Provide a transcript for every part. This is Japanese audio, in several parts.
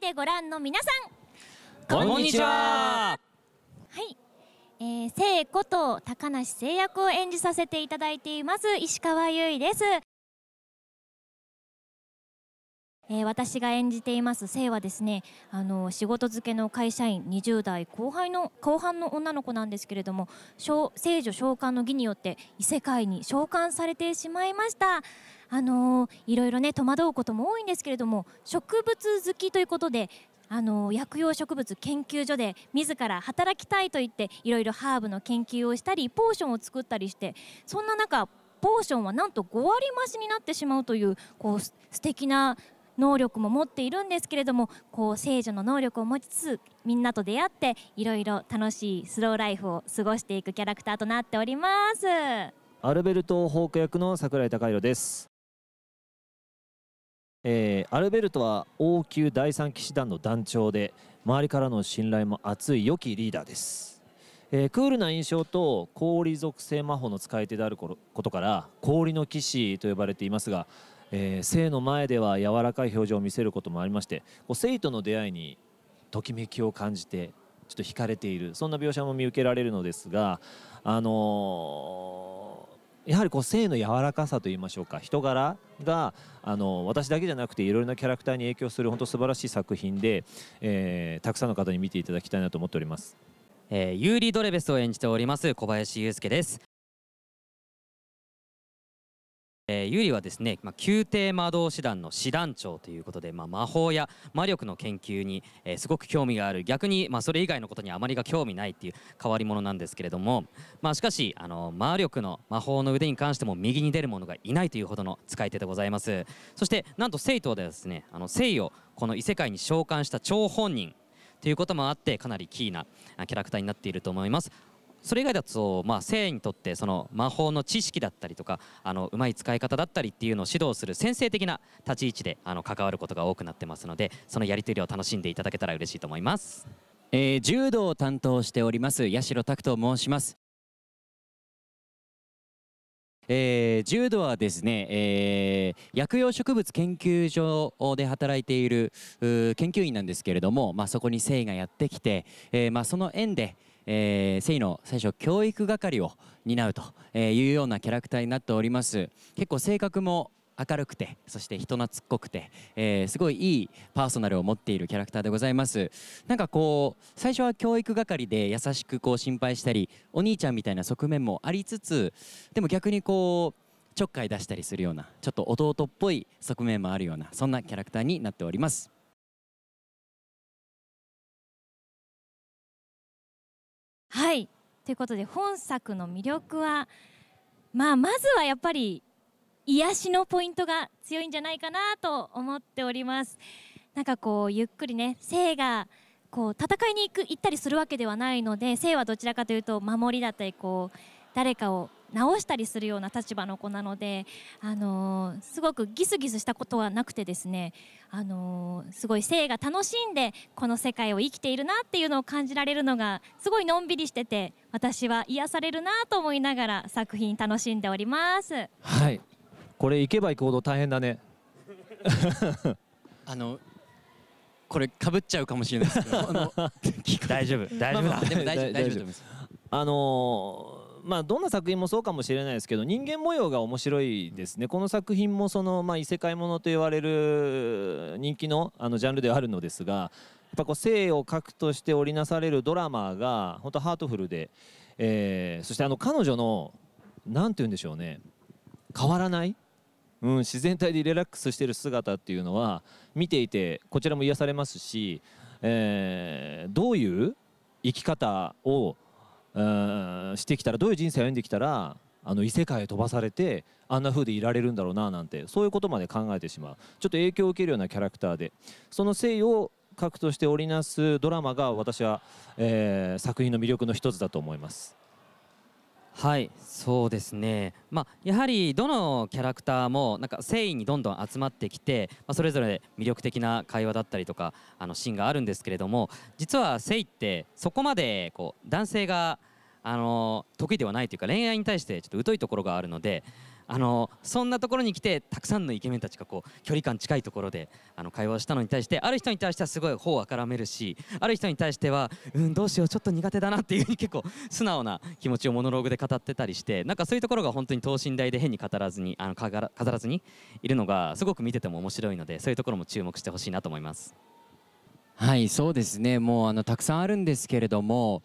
でご覧の皆さんこんにちははいえー、聖子と高梨聖役を演じさせていただいています石川由依ですえー、私が演じています生はですねあの仕事漬けの会社員20代後輩の後半の女の子なんですけれども聖女召喚の儀によって異世界に召喚されてしまいましたあのー、いろいろね戸惑うことも多いんですけれども植物好きということであの薬用植物研究所で自ら働きたいと言っていろいろハーブの研究をしたりポーションを作ったりしてそんな中ポーションはなんと5割増しになってしまうというこう素敵な能力も持っているんですけれどもこう聖女の能力を持ちつつみんなと出会っていろいろ楽しいスローライフを過ごしていくキャラクターとなっておりますアルベルト・ホーク役の桜井孝弘ですえー、アルベルトは王宮第三騎士団の団長で周りからの信頼も厚い良きリーダーです、えー、クールな印象と氷属性魔法の使い手であることから氷の騎士と呼ばれていますがえー、生の前では柔らかい表情を見せることもありましてこう生との出会いにときめきを感じてちょっと惹かれているそんな描写も見受けられるのですが、あのー、やはりこう性の柔らかさといいましょうか人柄が、あのー、私だけじゃなくていろいろなキャラクターに影響する本当素晴らしい作品で、えー、たくさんの方に見ていただきたいなと思っております。えー、ユーリ・ドレベスを演じております小林裕介ですえー、ユリはですね、まあ、宮廷魔導師団の師団長ということで、まあ、魔法や魔力の研究に、えー、すごく興味がある逆に、まあ、それ以外のことにあまりが興味ないっていう変わり者なんですけれども、まあ、しかしあの魔力の魔法の腕に関しても右に出る者がいないというほどの使い手でございますそしてなんと聖徒ではですねあの聖をこの異世界に召喚した張本人ということもあってかなりキーなキャラクターになっていると思いますそれ以外だと、まあ、生にとってその魔法の知識だったりとかあのうまい使い方だったりっていうのを指導する先生的な立ち位置であの関わることが多くなってますのでそのやり取りを楽しんでいただけたら嬉しいと思います、えー、柔道を担当しております八代拓と申しますえー、柔道はですね、えー、薬用植物研究所で働いている研究員なんですけれども、まあ、そこに生がやってきて、えーまあ、その縁で、えー、セイの最初教育係を担うというようなキャラクターになっております結構性格も明るくてそして人懐っこくて、えー、すごいいいパーソナルを持っているキャラクターでございますなんかこう最初は教育係で優しくこう心配したりお兄ちゃんみたいな側面もありつつでも逆にこうちょっかい出したりするようなちょっと弟っぽい側面もあるようなそんなキャラクターになっておりますはいということで本作の魅力は、まあ、まずはやっぱり癒しのポイントが強いんじゃないかなと思っておりますなんかこうゆっくりね性がこう戦いに行く行ったりするわけではないので性はどちらかというと守りだったりこう誰かを直したりするような立場の子なので、あのー、すごくギスギスしたことはなくてですね、あのー、すごい生が楽しんでこの世界を生きているなっていうのを感じられるのがすごいのんびりしてて私は癒されるなと思いながら作品楽しんでおりますはいこれ行けば行くほど大変だね あのこれかぶっちゃうかもしれないですけど大丈夫大丈夫、まあ、でも大丈夫大丈夫あのーまあ、どんな作品もそうかもしれないですけど人間模様が面白いですね、うん、この作品もその、まあ、異世界ものと言われる人気のあのジャンルではあるのですがやっぱこう性を核として織りなされるドラマが本当ハートフルで、えー、そしてあの彼女の何て言うんでしょうね変わらない、うん、自然体でリラックスしてる姿っていうのは見ていてこちらも癒されますし、えー、どういう生き方をしてきたらどういう人生を歩んできたらあの異世界へ飛ばされてあんな風でいられるんだろうななんてそういうことまで考えてしまうちょっと影響を受けるようなキャラクターでその性を核として織りなすドラマが私は、えー、作品の魅力の一つだと思います。はいそうですね、まあ、やはりどのキャラクターもなんか誠意にどんどん集まってきて、まあ、それぞれ魅力的な会話だったりとかあのシーンがあるんですけれども実は誠意ってそこまでこう男性があの得意ではないというか恋愛に対してちょっと疎いところがあるのであのそんなところに来てたくさんのイケメンたちがこう距離感近いところであの会話をしたのに対してある人に対してはすごい頬をあからめるしある人に対してはうんどうしようちょっと苦手だなっていう結構素直な気持ちをモノローグで語ってたりしてなんかそういうところが本当に等身大で変に語らずにあの語らずにいるのがすごく見てても面白いのでそういうところも注目してほしいなと思います。はいそうですねもうあのたくさんあるんですけれども、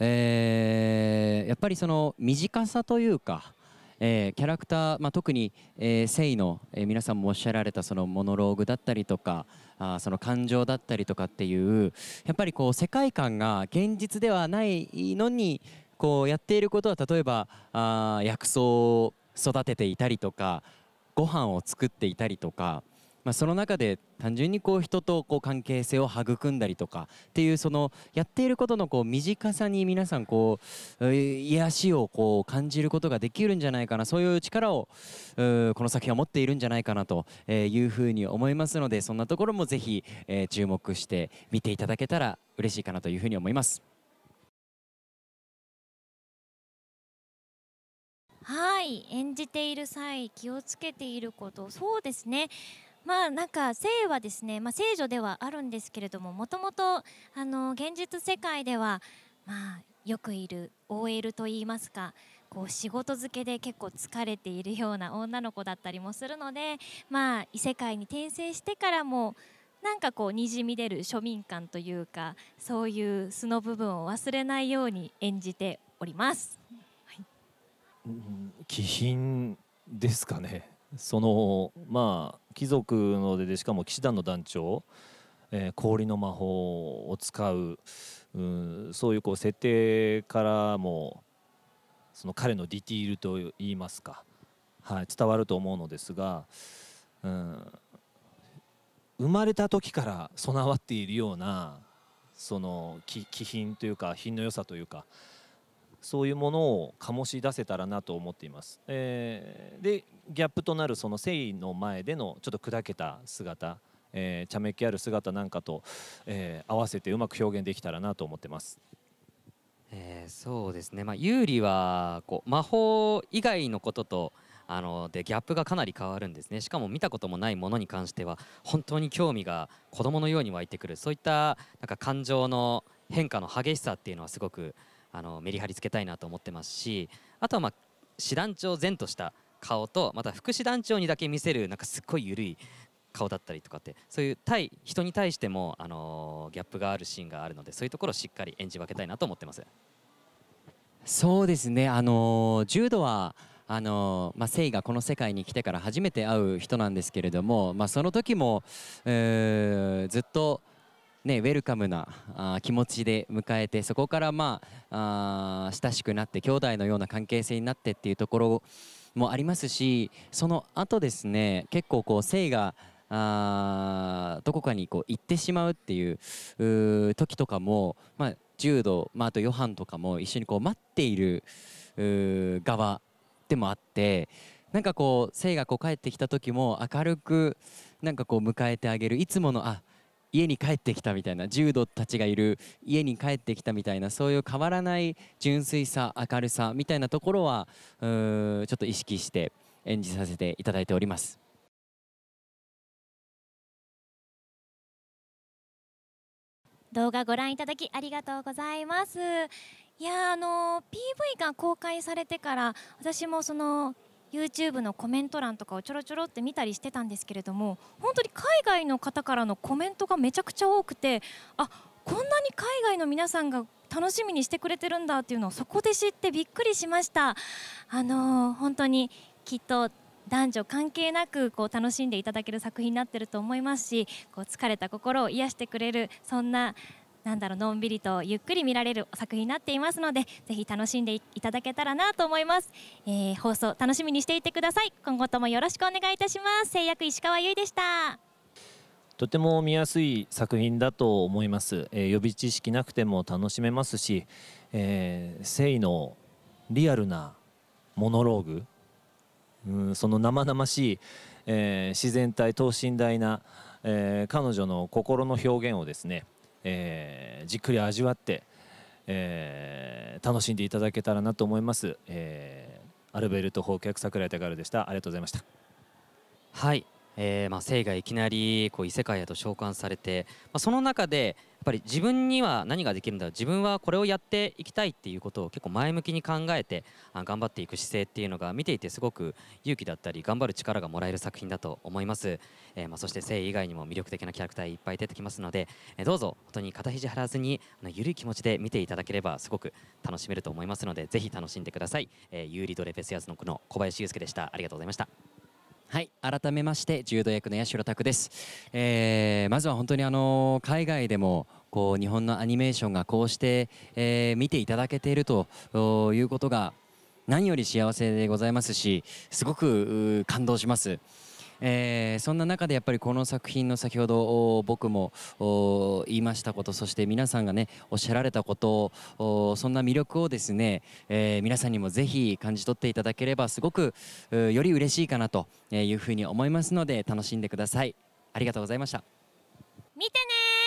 えー、やっぱりその短さというか、えー、キャラクター、まあ、特に、えー、セイの、えー、皆さんもおっしゃられたそのモノローグだったりとかあその感情だったりとかっていうやっぱりこう世界観が現実ではないのにこうやっていることは例えばあ薬草を育てていたりとかご飯を作っていたりとかまその中で単純にこう人とこう関係性を育んだりとかっていうそのやっていることのこう身近さに皆さんこう癒しをこう感じることができるんじゃないかなそういう力をこの作品は持っているんじゃないかなというふうに思いますのでそんなところもぜひ注目して見ていただけたら嬉しいかなというふうに思います。はい演じている際気をつけていることそうですねまあなんか性はですね、まあ、聖女ではあるんですけれどももともと現実世界では、まあ、よくいる OL といいますかこう仕事漬けで結構疲れているような女の子だったりもするので、まあ、異世界に転生してからもなんかこうにじみ出る庶民感というかそういう素の部分を忘れないように演じております。はい、気品ですかねそのまあ貴族のでしかも騎士団の団長、えー、氷の魔法を使う、うん、そういうこう設定からもその彼のディティールといいますか、はい、伝わると思うのですが、うん、生まれた時から備わっているようなその気気品というか品の良さというかそういうものを醸し出せたらなと思っています。えー、でギャップとなるその誠意の前でのちょっと砕けた姿、えー、茶目っ気ある姿なんかと、えー、合わせてうまく表現できたらなと思ってます。えー、そうですね、まあ、有利はこう魔法以外のこととあのでギャップがかなり変わるんですねしかも見たこともないものに関しては本当に興味が子供のように湧いてくるそういったなんか感情の変化の激しさっていうのはすごくあのメリハリつけたいなと思ってますしあとは、まあ、師団長前とした顔とまた副師団長にだけ見せるなんかすっごい緩い顔だったりとかってそういう対人に対しても、あのギャップがあるシーンがあるのでそういうところをしっかり演じ分けたいなと思ってます。そうですね、あの柔道はあのまあ、セイがこの世界に来てから初めて会う人なんですけれども、まあ、その時も、えー、ずっとね、ウェルカムなあ気持ちで迎えてそこから、まあ、あ親しくなって兄弟のような関係性になってっていうところもありますしその後ですね結構こう性があどこかにこう行ってしまうっていう時とかも、まあ、柔道、まあ、あとヨハンとかも一緒にこう待っている側でもあってなんかこう生がこう帰ってきた時も明るくなんかこう迎えてあげるいつものあ家に帰ってきたみたいな柔道たちがいる家に帰ってきたみたいなそういう変わらない純粋さ明るさみたいなところはちょっと意識して演じさせていただいております。動画ご覧いただきありがとうございます。いやあの PV が公開されてから私もその YouTube のコメント欄とかをちょろちょろって見たりしてたんですけれども本当に海外の方からのコメントがめちゃくちゃ多くてあこんなに海外の皆さんが楽しみにしてくれてるんだっていうのをそこで知ってびっくりしましたあのー、本当にきっと男女関係なくこう楽しんでいただける作品になってると思いますしこう疲れた心を癒してくれるそんななんだろうのんびりとゆっくり見られる作品になっていますのでぜひ楽しんでいただけたらなと思います、えー、放送楽しみにしていてください今後ともよろしくお願いいたします制約石川由衣でしたとても見やすい作品だと思います、えー、予備知識なくても楽しめますし、えー、誠意のリアルなモノローグ、うん、その生々しい、えー、自然体等身大な、えー、彼女の心の表現をですねえー、じっくり味わって、えー、楽しんでいただけたらなと思います、えー、アルベルト・ホーケク桜井高原でしたありがとうございましたはいえー、まあ、生がいきなりこう異世界へと召喚されて、まあ、その中でやっぱり自分には何ができるんだ自分はこれをやっていきたいっていうことを結構前向きに考えてあ頑張っていく姿勢っていうのが見ていてすごく勇気だったり頑張る力がもらえる作品だと思います、えー、まあ、そして生以外にも魅力的なキャラクターいっぱい出てきますので、えー、どうぞ本当に肩肘張らずにあの緩い気持ちで見ていただければすごく楽しめると思いますのでぜひ楽しんでください、えー、ユーリドレフェスヤズのこの小林祐介でしたありがとうございましたはい改めまして柔道役の八代拓です、えー、まずは本当にあの海外でもこう日本のアニメーションがこうして、えー、見ていただけているということが何より幸せでございますしすごく感動します。えー、そんな中でやっぱりこの作品の先ほど僕も言いましたことそして皆さんがねおっしゃられたことそんな魅力をですね、えー、皆さんにもぜひ感じ取っていただければすごくより嬉しいかなというふうに思いますので楽しんでくださいありがとうございました見てね